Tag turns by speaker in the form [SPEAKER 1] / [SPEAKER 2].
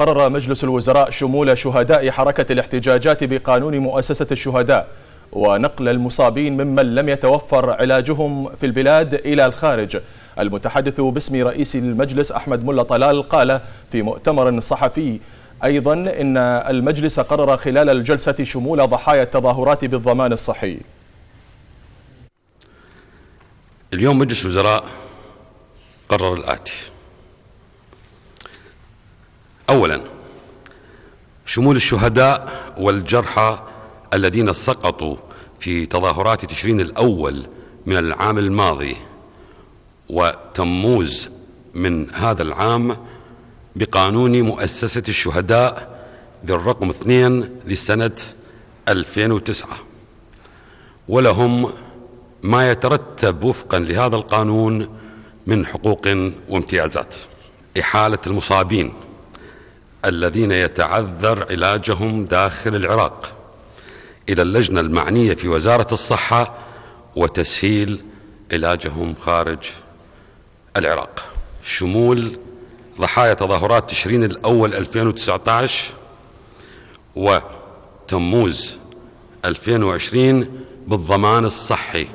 [SPEAKER 1] قرر مجلس الوزراء شمول شهداء حركة الاحتجاجات بقانون مؤسسة الشهداء ونقل المصابين ممن لم يتوفر علاجهم في البلاد إلى الخارج المتحدث باسم رئيس المجلس أحمد ملا طلال قال في مؤتمر صحفي أيضا إن المجلس قرر خلال الجلسة شمول ضحايا التظاهرات بالضمان الصحي
[SPEAKER 2] اليوم مجلس الوزراء قرر الآتي أولا شمول الشهداء والجرحى الذين سقطوا في تظاهرات تشرين الأول من العام الماضي وتموز من هذا العام بقانون مؤسسة الشهداء بالرقم اثنين لسنة 2009 ولهم ما يترتب وفقا لهذا القانون من حقوق وامتيازات إحالة المصابين الذين يتعذر علاجهم داخل العراق إلى اللجنة المعنية في وزارة الصحة وتسهيل علاجهم خارج العراق شمول ضحايا تظاهرات تشرين الأول 2019 وتموز 2020 بالضمان الصحي